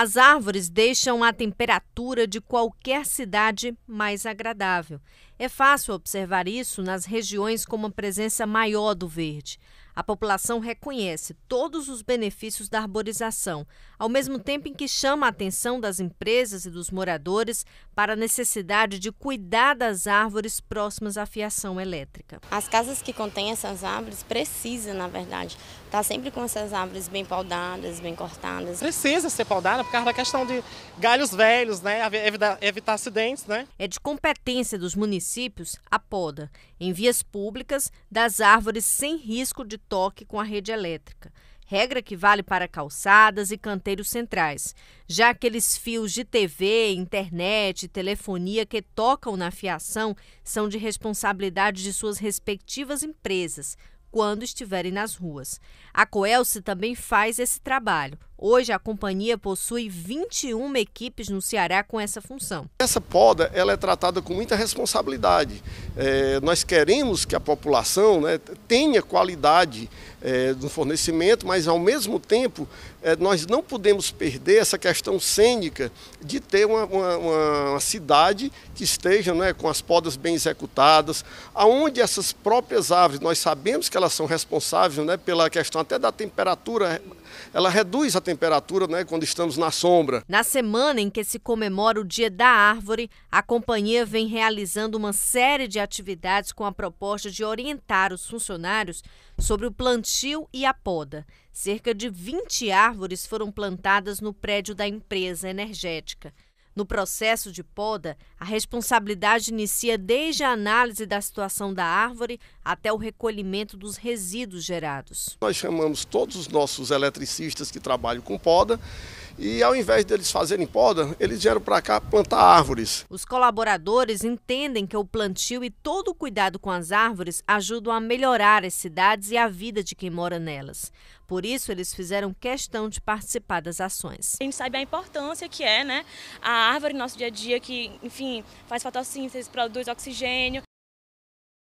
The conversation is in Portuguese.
As árvores deixam a temperatura de qualquer cidade mais agradável. É fácil observar isso nas regiões com uma presença maior do verde. A população reconhece todos os benefícios da arborização, ao mesmo tempo em que chama a atenção das empresas e dos moradores para a necessidade de cuidar das árvores próximas à fiação elétrica. As casas que contêm essas árvores precisam, na verdade, estar tá sempre com essas árvores bem podadas, bem cortadas. Precisa ser podada por causa da questão de galhos velhos, né? evitar, evitar acidentes. Né? É de competência dos municípios a poda em vias públicas das árvores sem risco de toque com a rede elétrica. Regra que vale para calçadas e canteiros centrais, já aqueles fios de TV, internet telefonia que tocam na fiação são de responsabilidade de suas respectivas empresas, quando estiverem nas ruas. A Coelce também faz esse trabalho. Hoje a companhia possui 21 equipes no Ceará com essa função. Essa poda ela é tratada com muita responsabilidade. É, nós queremos que a população né, tenha qualidade é, no fornecimento, mas ao mesmo tempo é, nós não podemos perder essa questão cênica de ter uma, uma, uma cidade que esteja né, com as podas bem executadas, aonde essas próprias árvores, nós sabemos que elas são responsáveis né, pela questão até da temperatura ela reduz a temperatura né, quando estamos na sombra. Na semana em que se comemora o Dia da Árvore, a companhia vem realizando uma série de atividades com a proposta de orientar os funcionários sobre o plantio e a poda. Cerca de 20 árvores foram plantadas no prédio da empresa energética. No processo de poda, a responsabilidade inicia desde a análise da situação da árvore até o recolhimento dos resíduos gerados. Nós chamamos todos os nossos eletricistas que trabalham com poda e ao invés deles fazerem poda, eles vieram para cá plantar árvores. Os colaboradores entendem que o plantio e todo o cuidado com as árvores ajudam a melhorar as cidades e a vida de quem mora nelas. Por isso, eles fizeram questão de participar das ações. A gente sabe a importância que é né, a árvore no nosso dia a dia, que, enfim, faz fotossíntese, produz oxigênio.